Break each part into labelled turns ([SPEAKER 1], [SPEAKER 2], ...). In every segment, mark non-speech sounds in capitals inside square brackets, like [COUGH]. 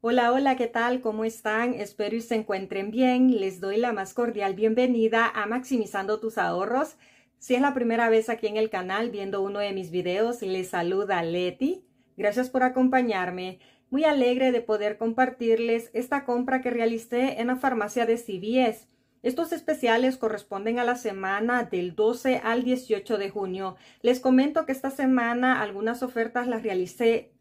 [SPEAKER 1] Hola, hola, ¿qué tal? ¿Cómo están? Espero y se encuentren bien. Les doy la más cordial bienvenida a Maximizando tus ahorros. Si es la primera vez aquí en el canal viendo uno de mis videos, les saluda Leti. Gracias por acompañarme. Muy alegre de poder compartirles esta compra que realicé en la farmacia de CVS. Estos especiales corresponden a la semana del 12 al 18 de junio. Les comento que esta semana algunas ofertas las realicé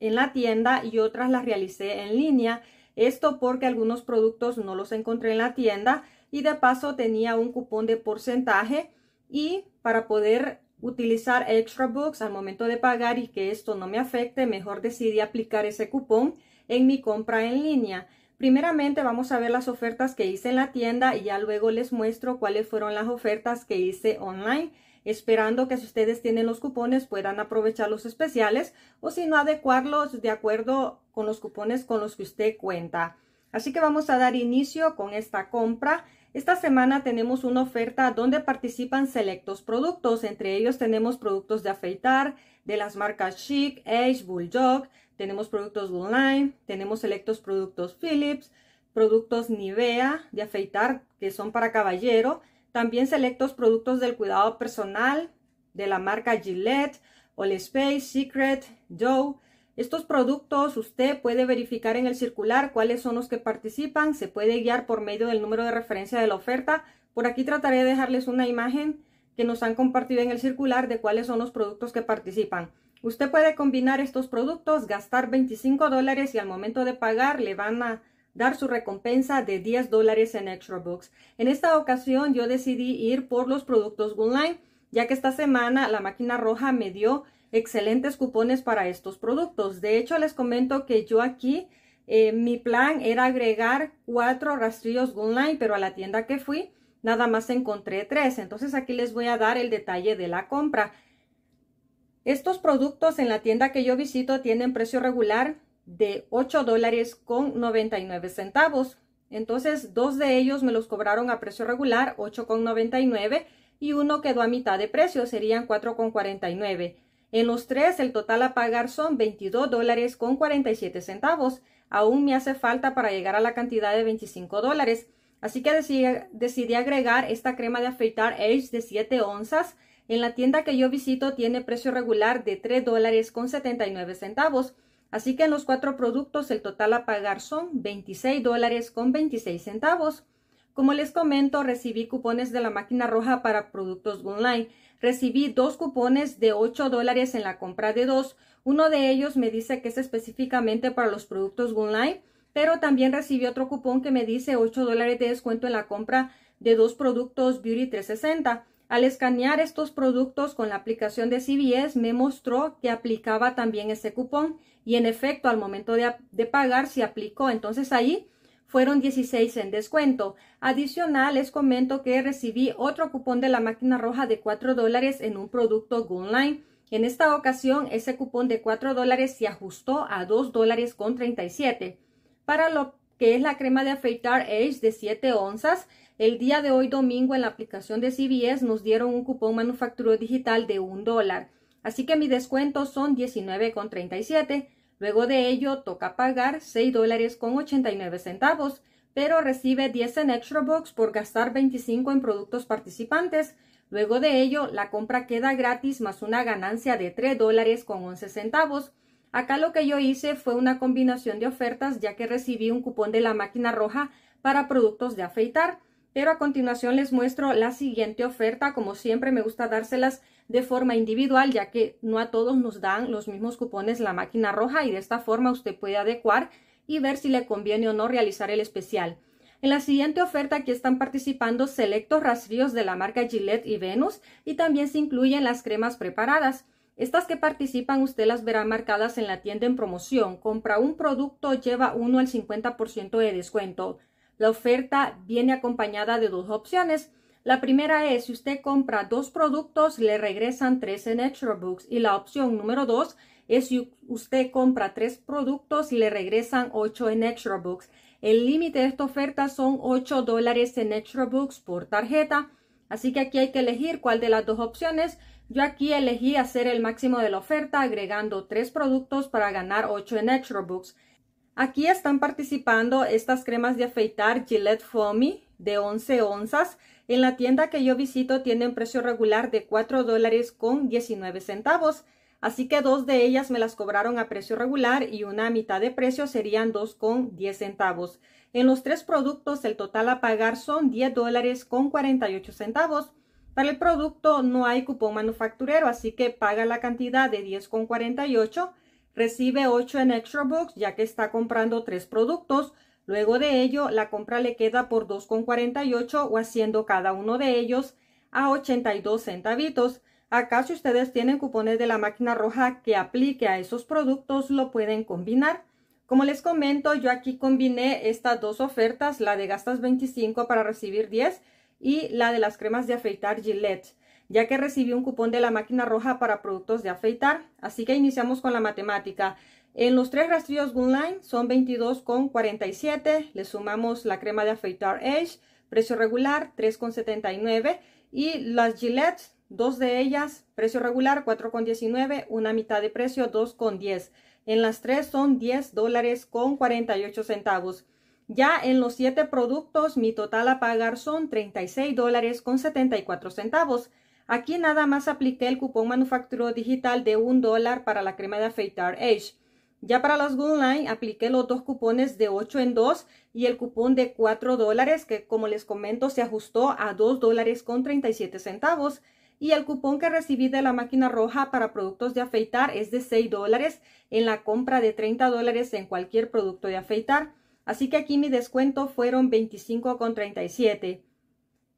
[SPEAKER 1] en la tienda y otras las realicé en línea. Esto porque algunos productos no los encontré en la tienda y de paso tenía un cupón de porcentaje y para poder utilizar extra books al momento de pagar y que esto no me afecte, mejor decidí aplicar ese cupón en mi compra en línea. Primeramente vamos a ver las ofertas que hice en la tienda y ya luego les muestro cuáles fueron las ofertas que hice online esperando que si ustedes tienen los cupones puedan aprovechar los especiales o si no adecuarlos de acuerdo con los cupones con los que usted cuenta. Así que vamos a dar inicio con esta compra. Esta semana tenemos una oferta donde participan selectos productos. Entre ellos tenemos productos de afeitar de las marcas Chic, Age, Bulldog. Tenemos productos online, tenemos selectos productos Philips, productos Nivea de afeitar que son para caballero. También selectos productos del cuidado personal de la marca Gillette, All Space, Secret, Joe. Estos productos usted puede verificar en el circular cuáles son los que participan. Se puede guiar por medio del número de referencia de la oferta. Por aquí trataré de dejarles una imagen que nos han compartido en el circular de cuáles son los productos que participan. Usted puede combinar estos productos, gastar 25 dólares y al momento de pagar le van a dar su recompensa de 10 dólares en Extra Books. En esta ocasión yo decidí ir por los productos online, ya que esta semana la máquina roja me dio excelentes cupones para estos productos. De hecho, les comento que yo aquí eh, mi plan era agregar cuatro rastrillos online, pero a la tienda que fui nada más encontré tres. Entonces aquí les voy a dar el detalle de la compra. Estos productos en la tienda que yo visito tienen precio regular de 8 dólares con 99 centavos. Entonces, dos de ellos me los cobraron a precio regular, 8,99, y uno quedó a mitad de precio, serían 4,49. En los tres, el total a pagar son 22 dólares con 47 centavos. Aún me hace falta para llegar a la cantidad de 25 dólares. Así que decidí, agregar esta crema de afeitar Age de 7 onzas. En la tienda que yo visito tiene precio regular de 3 dólares con 79 centavos Así que en los cuatro productos el total a pagar son 26 dólares con 26 centavos. Como les comento, recibí cupones de la máquina roja para productos online. Recibí dos cupones de 8 dólares en la compra de dos. Uno de ellos me dice que es específicamente para los productos online, pero también recibí otro cupón que me dice 8 dólares de descuento en la compra de dos productos Beauty 360. Al escanear estos productos con la aplicación de CBS, me mostró que aplicaba también ese cupón y en efecto al momento de, pagar se aplicó. Entonces ahí fueron 16 en descuento. Adicional, les comento que recibí otro cupón de la máquina roja de 4 dólares en un producto Goonline. En esta ocasión, ese cupón de 4 dólares se ajustó a 2 dólares con 37. Para lo que es la crema de afeitar Age de 7 onzas, el día de hoy domingo en la aplicación de CBS nos dieron un cupón manufacturero digital de 1 dólar. Así que mi descuento son 19,37 Luego de ello, toca pagar 6 dólares con 89 centavos, pero recibe 10 en Extra Box por gastar 25 en productos participantes. Luego de ello, la compra queda gratis más una ganancia de 3 dólares con 11 centavos. Acá lo que yo hice fue una combinación de ofertas ya que recibí un cupón de la máquina roja para productos de afeitar. Pero a continuación les muestro la siguiente oferta. Como siempre me gusta dárselas de forma individual, ya que no a todos nos dan los mismos cupones la máquina roja y de esta forma usted puede adecuar y ver si le conviene o no realizar el especial. En la siguiente oferta aquí están participando selectos rastrillos de la marca Gillette y Venus y también se incluyen las cremas preparadas. Estas que participan usted las verá marcadas en la tienda en promoción. Compra un producto, lleva uno al 50% de descuento. La oferta viene acompañada de dos opciones. La primera es si usted compra dos productos, le regresan tres en Extra Books. Y la opción número dos es si usted compra tres productos, le regresan ocho en Extra Books. El límite de esta oferta son 8 dólares en Extra Books por tarjeta. Así que aquí hay que elegir cuál de las dos opciones. Yo aquí elegí hacer el máximo de la oferta agregando tres productos para ganar 8 en Extra Books. Aquí están participando estas cremas de afeitar Gillette Foamy de 11 onzas. En la tienda que yo visito tienen precio regular de 4 dólares con 19 centavos. Así que dos de ellas me las cobraron a precio regular y una mitad de precio serían 2 con 10 centavos. En los tres productos el total a pagar son 10 dólares con 48 centavos. Para el producto no hay cupón manufacturero, así que paga la cantidad de con 10,48, recibe 8 en Extra box ya que está comprando tres productos Luego de ello, la compra le queda por 2,48 o haciendo cada uno de ellos a 82 centavitos. Acá si ustedes tienen cupones de la máquina roja que aplique a esos productos, lo pueden combinar. Como les comento, yo aquí combiné estas dos ofertas, la de gastas 25 para recibir 10 y la de las cremas de afeitar Gillette, ya que recibí un cupón de la máquina roja para productos de afeitar. Así que iniciamos con la matemática. En los tres rastrillos Gunline son 22,47. Le sumamos la crema de afeitar Edge, precio regular 3,79. Y las Gillette, dos de ellas, precio regular 4,19, una mitad de precio 2,10. En las tres son 10 dólares con 48 centavos. Ya en los siete productos, mi total a pagar son 36 dólares con 74 centavos. Aquí nada más apliqué el cupón manufacturero digital de un dólar para la crema de afeitar Edge. Ya para las line apliqué los dos cupones de 8 en 2 y el cupón de 4 dólares que como les comento se ajustó a 2 dólares con 37 centavos y el cupón que recibí de la máquina roja para productos de afeitar es de 6 dólares en la compra de 30 dólares en cualquier producto de afeitar. Así que aquí mi descuento fueron 25 con 37.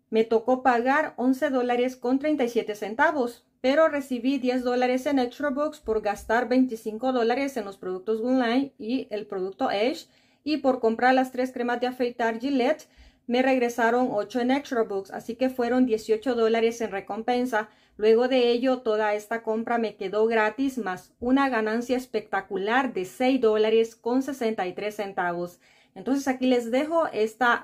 [SPEAKER 1] Me tocó pagar 11 dólares con 37 centavos pero recibí 10 dólares en ExtraBooks por gastar 25 dólares en los productos online y el producto Edge y por comprar las tres cremas de afeitar Gillette me regresaron 8 en ExtraBooks, así que fueron 18 dólares en recompensa. Luego de ello, toda esta compra me quedó gratis más una ganancia espectacular de 6 dólares con 63 centavos. Entonces aquí les dejo estas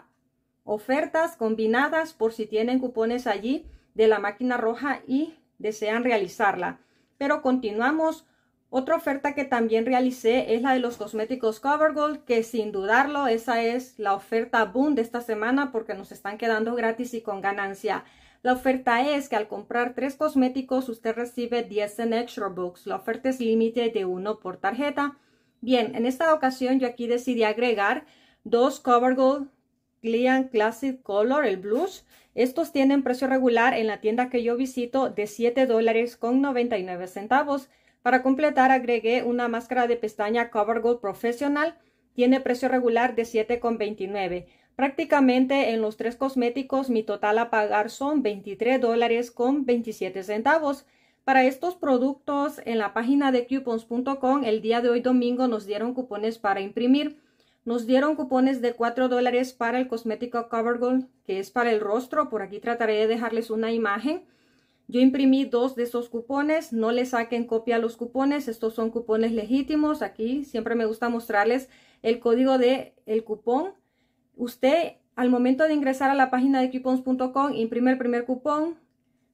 [SPEAKER 1] ofertas combinadas por si tienen cupones allí de la máquina roja y desean realizarla. Pero continuamos. Otra oferta que también realicé es la de los cosméticos CoverGirl, que sin dudarlo, esa es la oferta boom de esta semana porque nos están quedando gratis y con ganancia. La oferta es que al comprar tres cosméticos usted recibe 10 en Extra Books. La oferta es límite de uno por tarjeta. Bien, en esta ocasión yo aquí decidí agregar dos CoverGirl Clean Classic Color, el blush. Estos tienen precio regular en la tienda que yo visito de $7.99. Para completar agregué una máscara de pestaña Covergirl Professional. Tiene precio regular de 7,29. Prácticamente en los tres cosméticos mi total a pagar son $23.27. Para estos productos en la página de coupons.com el día de hoy domingo nos dieron cupones para imprimir. Nos dieron cupones de 4 dólares para el cosmético CoverGirl, que es para el rostro. Por aquí trataré de dejarles una imagen. Yo imprimí dos de esos cupones. No le saquen copia a los cupones. Estos son cupones legítimos. Aquí siempre me gusta mostrarles el código del el cupón. Usted al momento de ingresar a la página de coupons.com imprime el primer cupón.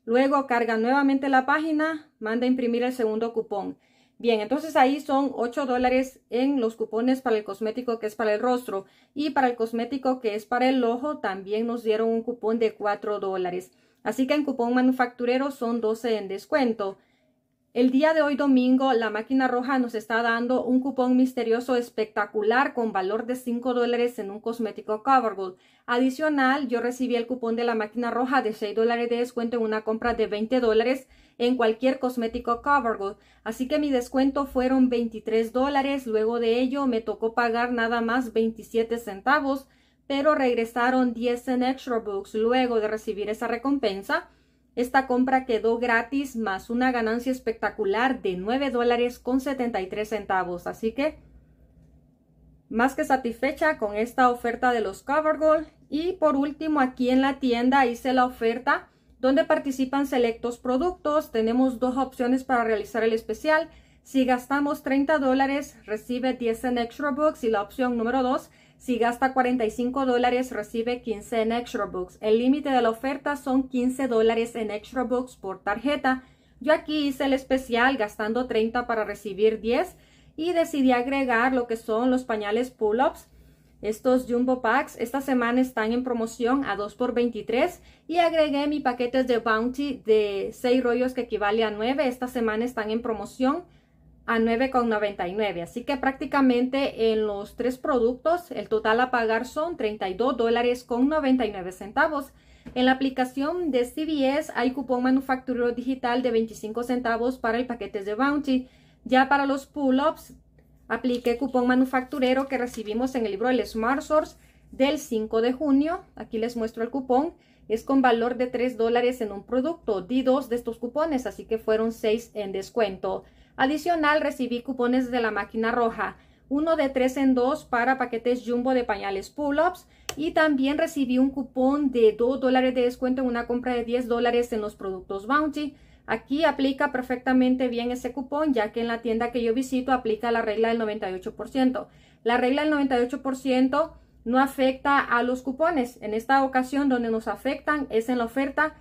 [SPEAKER 1] Luego carga nuevamente la página, manda a imprimir el segundo cupón. Bien, entonces ahí son 8 dólares en los cupones para el cosmético que es para el rostro y para el cosmético que es para el ojo también nos dieron un cupón de 4 dólares. Así que en cupón manufacturero son 12 en descuento. El día de hoy domingo la máquina roja nos está dando un cupón misterioso espectacular con valor de 5 dólares en un cosmético Covergold. Adicional, yo recibí el cupón de la máquina roja de 6 dólares de descuento en una compra de 20 dólares en cualquier cosmético CoverGirl. Así que mi descuento fueron 23 dólares. Luego de ello me tocó pagar nada más 27 centavos, pero regresaron 10 en extra books luego de recibir esa recompensa. Esta compra quedó gratis más una ganancia espectacular de 9 dólares con 73 centavos. Así que más que satisfecha con esta oferta de los CoverGirl. Y por último aquí en la tienda hice la oferta donde participan selectos productos. Tenemos dos opciones para realizar el especial. Si gastamos 30 dólares, recibe 10 en Extra Books. Y la opción número 2, si gasta 45 dólares, recibe 15 en Extra Books. El límite de la oferta son 15 dólares en Extra Books por tarjeta. Yo aquí hice el especial gastando 30 para recibir 10 y decidí agregar lo que son los pañales pull-ups estos Jumbo Packs esta semana están en promoción a 2 por 23 y agregué mi paquetes de Bounty de 6 rollos que equivale a 9. Esta semana están en promoción a 9,99. Así que prácticamente en los tres productos el total a pagar son 32 dólares con 99 centavos. En la aplicación de CVS hay cupón manufacturero digital de 25 centavos para el paquete de Bounty. Ya para los pull-ups Apliqué cupón manufacturero que recibimos en el libro del Smart Source del 5 de junio. Aquí les muestro el cupón. Es con valor de 3 dólares en un producto. Di dos de estos cupones, así que fueron 6 en descuento. Adicional, recibí cupones de la máquina roja. Uno de 3 en 2 para paquetes jumbo de pañales pull-ups. Y también recibí un cupón de 2 dólares de descuento en una compra de 10 dólares en los productos Bounty. Aquí aplica perfectamente bien ese cupón, ya que en la tienda que yo visito aplica la regla del 98%. La regla del 98% no afecta a los cupones. En esta ocasión donde nos afectan es en la oferta,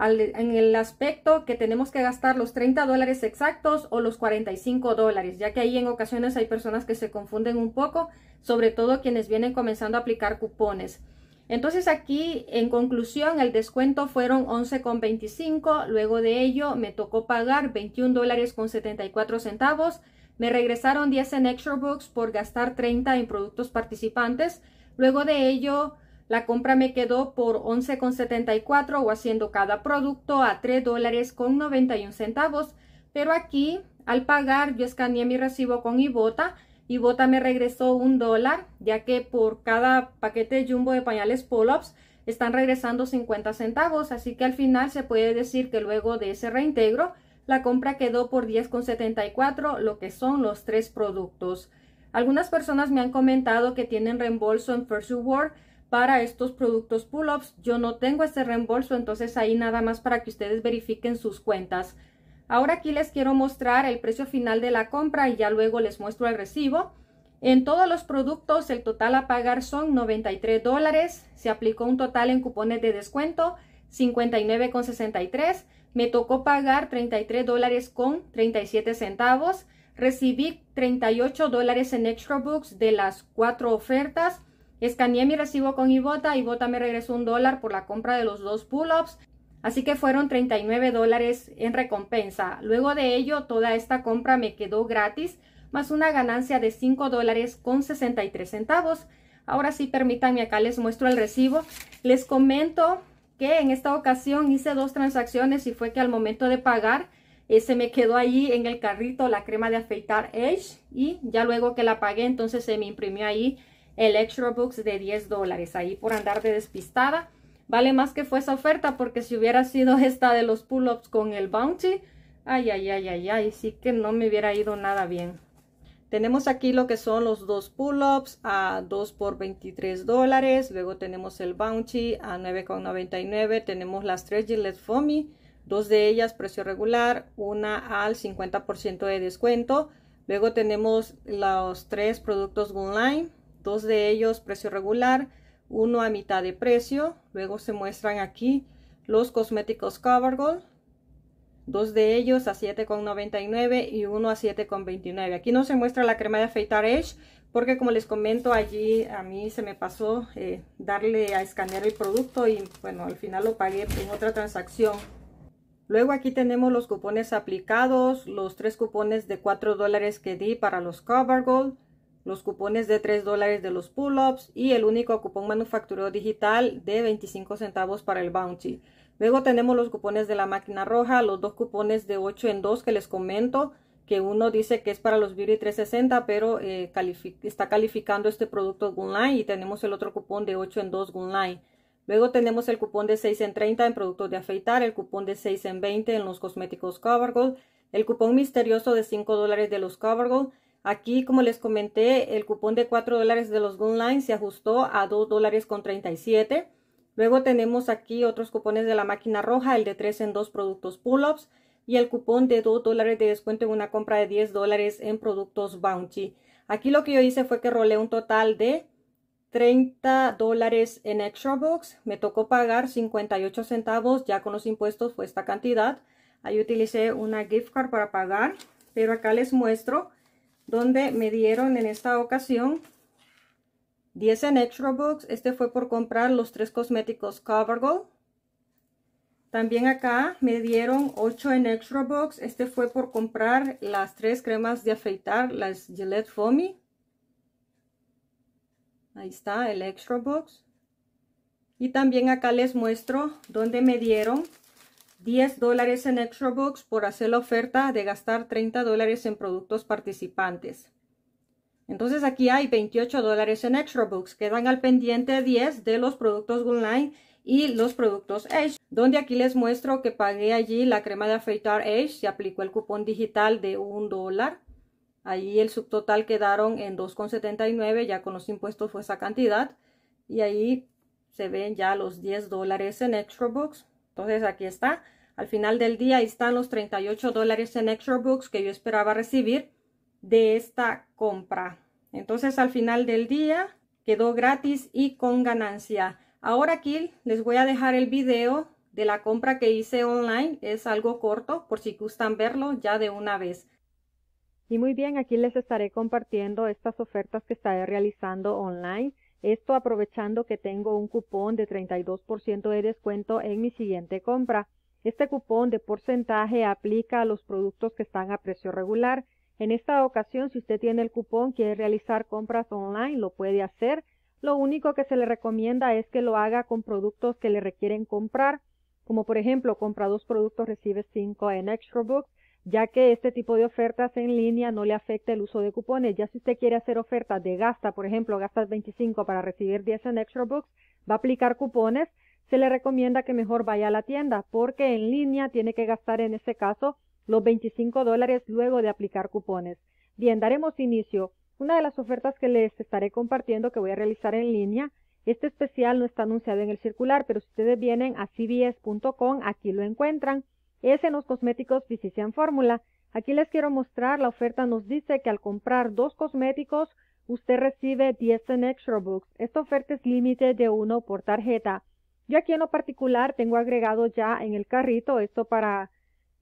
[SPEAKER 1] en el aspecto que tenemos que gastar los 30 dólares exactos o los 45 dólares, ya que ahí en ocasiones hay personas que se confunden un poco, sobre todo quienes vienen comenzando a aplicar cupones. Entonces aquí, en conclusión, el descuento fueron 11,25, luego de ello me tocó pagar 21 dólares con 74 centavos, me regresaron 10 en Extra Books por gastar 30 en productos participantes, luego de ello la compra me quedó por 11,74 o haciendo cada producto a 3 dólares con 91 centavos, pero aquí al pagar yo escaneé mi recibo con Ibota, bota me regresó un dólar, ya que por cada paquete de jumbo de pañales pull ups están regresando 50 centavos, así que al final se puede decir que luego de ese reintegro la compra quedó por 10,74, lo que son los tres productos. Algunas personas me han comentado que tienen reembolso en First Reward para estos productos pull-ups. Yo no tengo ese reembolso, entonces ahí nada más para que ustedes verifiquen sus cuentas. Ahora aquí les quiero mostrar el precio final de la compra y ya luego les muestro el recibo. En todos los productos el total a pagar son 93 dólares. Se aplicó un total en cupones de descuento 59,63. Me tocó pagar 33 dólares con 37 centavos. Recibí 38 dólares en extra books de las cuatro ofertas. Escaneé mi recibo con Ibota. Ibota me regresó un dólar por la compra de los dos pull-ups. Así que fueron 39 dólares en recompensa. Luego de ello, toda esta compra me quedó gratis, más una ganancia de 5 dólares con 63 centavos. Ahora sí, permítanme, acá les muestro el recibo. Les comento que en esta ocasión hice dos transacciones y fue que al momento de pagar eh, se me quedó ahí en el carrito la crema de afeitar Edge y ya luego que la pagué entonces se me imprimió ahí el extra books de 10 dólares ahí por andar de despistada Vale más que fue esa oferta porque si hubiera sido [LAUGHS] esta de los pull-ups con el bounty, ay, ay, ay, ay, ay, sí que no me hubiera ido nada bien. Tenemos aquí lo que son los dos pull-ups a 2 por 23 dólares. Luego tenemos el bounty a 9,99. Tenemos las tres Gillette Fomi dos de ellas precio regular, una al 50% de descuento. Luego tenemos los tres productos online, dos de ellos precio regular, uno a mitad de precio. Luego se muestran aquí los cosméticos Covergirl, dos de ellos a 7,99 y uno a 7,29. Aquí no se muestra la crema de afeitar Edge porque como les comento allí a mí se me pasó eh, darle a escanear el producto y bueno al final lo pagué en otra transacción. Luego aquí tenemos los cupones aplicados, los tres cupones de 4 dólares que di para los Covergold, los cupones de 3 dólares de los pull-ups y el único cupón manufacturero digital de 25 centavos para el bounty. Luego tenemos los cupones de la máquina roja, los dos cupones de 8 en 2 que les comento, que uno dice que es para los Beauty 360, pero eh, está calificando este producto online y tenemos el otro cupón de 8 en 2 online. Luego tenemos el cupón de 6 en 30 en productos de afeitar, el cupón de 6 en 20 en los cosméticos Covergold, el cupón misterioso de 5 dólares de los Covergold, Aquí, como les comenté, el cupón de 4 dólares de los Lines se ajustó a 2 dólares con 37. Luego tenemos aquí otros cupones de la máquina roja, el de 3 en 2 productos pull-ups y el cupón de 2 dólares de descuento en una compra de 10 dólares en productos Bounty. Aquí lo que yo hice fue que rolé un total de 30 dólares en Extra Box. Me tocó pagar 58 centavos, ya con los impuestos fue esta cantidad. Ahí utilicé una gift card para pagar, pero acá les muestro donde me dieron en esta ocasión 10 en Extra box. Este fue por comprar los tres cosméticos CoverGirl. También acá me dieron 8 en Extra Box. Este fue por comprar las tres cremas de afeitar, las Gillette Foamy. Ahí está el Extra Box. Y también acá les muestro donde me dieron 10 dólares en Extra Books por hacer la oferta de gastar 30 dólares en productos participantes. Entonces aquí hay 28 dólares en Extra Quedan al pendiente 10 de los productos online y los productos Age, donde aquí les muestro que pagué allí la crema de afeitar Age, se aplicó el cupón digital de $1. dólar. el subtotal quedaron en 2,79, ya con los impuestos fue esa cantidad. Y ahí se ven ya los 10 dólares en Extra Books. Entonces aquí está. Al final del día están los 38 dólares en extra books que yo esperaba recibir de esta compra. Entonces al final del día quedó gratis y con ganancia. Ahora aquí les voy a dejar el video de la compra que hice online. Es algo corto por si gustan verlo ya de una vez. Y muy bien, aquí les estaré compartiendo estas ofertas que estaré realizando online. Esto aprovechando que tengo un cupón de 32% de descuento en mi siguiente compra. Este cupón de porcentaje aplica a los productos que están a precio regular. En esta ocasión, si usted tiene el cupón, quiere realizar compras online, lo puede hacer. Lo único que se le recomienda es que lo haga con productos que le requieren comprar, como por ejemplo, compra dos productos, recibe cinco en Extra Books, ya que este tipo de ofertas en línea no le afecta el uso de cupones. Ya si usted quiere hacer ofertas de gasta, por ejemplo, gastas 25 para recibir 10 en Extra Books, va a aplicar cupones se le recomienda que mejor vaya a la tienda porque en línea tiene que gastar en ese caso los 25 dólares luego de aplicar cupones. Bien, daremos inicio. Una de las ofertas que les estaré compartiendo que voy a realizar en línea, este especial no está anunciado en el circular, pero si ustedes vienen a cbs.com, aquí lo encuentran, es en los cosméticos Physician Fórmula. Aquí les quiero mostrar, la oferta nos dice que al comprar dos cosméticos, usted recibe 10 en Extra Books. Esta oferta es límite de uno por tarjeta. Yo aquí en lo particular tengo agregado ya en el carrito, esto para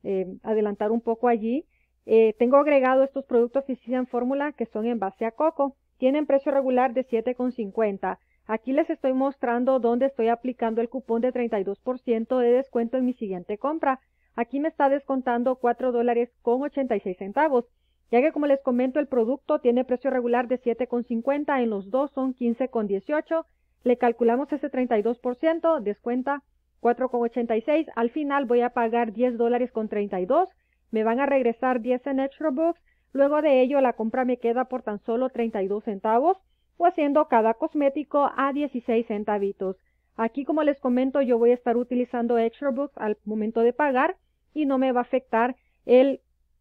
[SPEAKER 1] eh, adelantar un poco allí, eh, tengo agregado estos productos en Fórmula que son en base a coco. Tienen precio regular de 7,50. Aquí les estoy mostrando dónde estoy aplicando el cupón de 32% de descuento en mi siguiente compra. Aquí me está descontando 4 dólares con centavos. Ya que como les comento, el producto tiene precio regular de 7,50, en los dos son 15,18 le calculamos ese 32%, descuenta 4,86. Al final voy a pagar 10 dólares con 32. Me van a regresar 10 en Extra Books. Luego de ello, la compra me queda por tan solo 32 centavos o haciendo cada cosmético a 16 centavitos. Aquí, como les comento, yo voy a estar utilizando Extra al momento de pagar y no me va a afectar el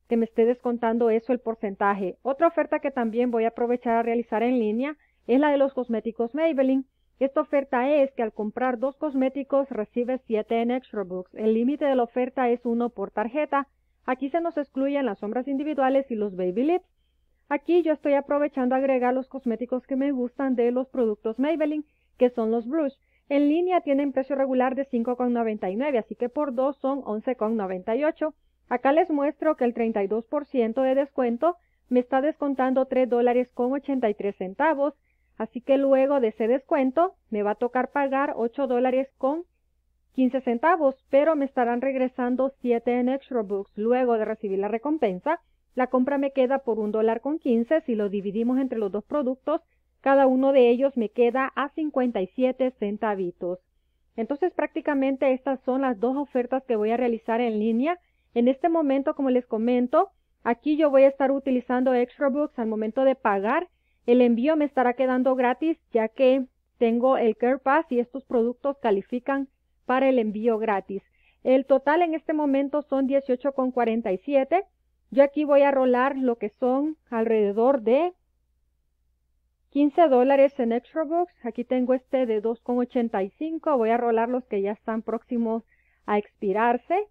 [SPEAKER 1] que me esté descontando eso, el porcentaje. Otra oferta que también voy a aprovechar a realizar en línea es la de los cosméticos Maybelline. Esta oferta es que al comprar dos cosméticos recibes 7 en Extra Books. El límite de la oferta es uno por tarjeta. Aquí se nos excluyen las sombras individuales y los baby lips. Aquí yo estoy aprovechando a agregar los cosméticos que me gustan de los productos Maybelline, que son los blush. En línea tienen precio regular de 5,99, así que por dos son 11,98. Acá les muestro que el 32% de descuento me está descontando 3 dólares con 83 centavos Así que luego de ese descuento me va a tocar pagar 8 dólares con 15 centavos, pero me estarán regresando 7 en Extra Books luego de recibir la recompensa. La compra me queda por un dólar con 15. Si lo dividimos entre los dos productos, cada uno de ellos me queda a 57 centavitos. Entonces prácticamente estas son las dos ofertas que voy a realizar en línea. En este momento, como les comento, aquí yo voy a estar utilizando Extra Books al momento de pagar el envío me estará quedando gratis ya que tengo el Care Pass y estos productos califican para el envío gratis. El total en este momento son 18,47. Yo aquí voy a rolar lo que son alrededor de 15 dólares en Extra Box. Aquí tengo este de 2,85. Voy a rolar los que ya están próximos a expirarse.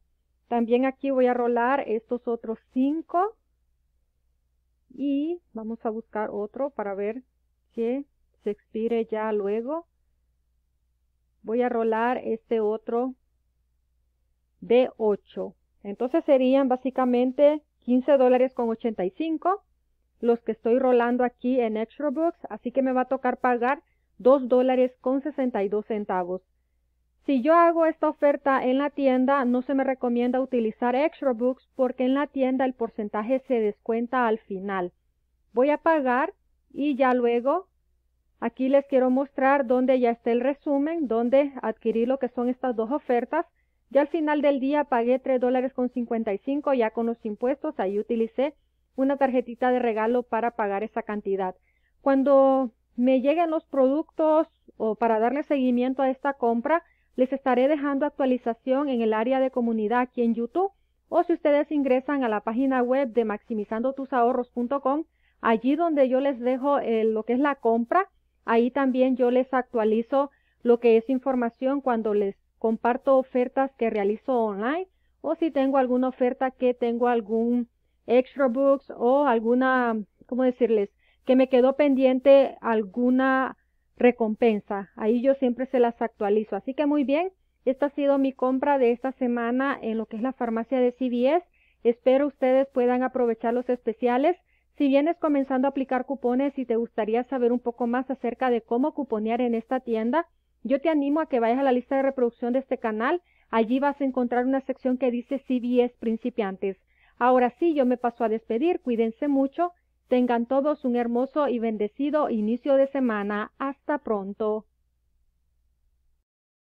[SPEAKER 1] También aquí voy a rolar estos otros 5 y vamos a buscar otro para ver si se expire ya luego. Voy a rolar este otro de 8. Entonces serían básicamente 15 dólares con 85 los que estoy rolando aquí en Extra Books, así que me va a tocar pagar 2 dólares con 62 centavos. Si yo hago esta oferta en la tienda, no se me recomienda utilizar Extra Books porque en la tienda el porcentaje se descuenta al final. Voy a pagar y ya luego aquí les quiero mostrar dónde ya está el resumen, dónde adquirí lo que son estas dos ofertas. Ya al final del día pagué $3.55 dólares con ya con los impuestos, ahí utilicé una tarjetita de regalo para pagar esa cantidad. Cuando me lleguen los productos o para darle seguimiento a esta compra, les estaré dejando actualización en el área de comunidad aquí en YouTube o si ustedes ingresan a la página web de maximizandotusahorros.com, allí donde yo les dejo eh, lo que es la compra, ahí también yo les actualizo lo que es información cuando les comparto ofertas que realizo online o si tengo alguna oferta que tengo algún extra books o alguna, ¿cómo decirles? que me quedó pendiente alguna recompensa. Ahí yo siempre se las actualizo. Así que muy bien, esta ha sido mi compra de esta semana en lo que es la farmacia de CVS. Espero ustedes puedan aprovechar los especiales. Si vienes comenzando a aplicar cupones y te gustaría saber un poco más acerca de cómo cuponear en esta tienda, yo te animo a que vayas a la lista de reproducción de este canal. Allí vas a encontrar una sección que dice CBS principiantes. Ahora sí, yo me paso a despedir. Cuídense mucho. Tengan todos un hermoso y bendecido inicio de semana. Hasta pronto.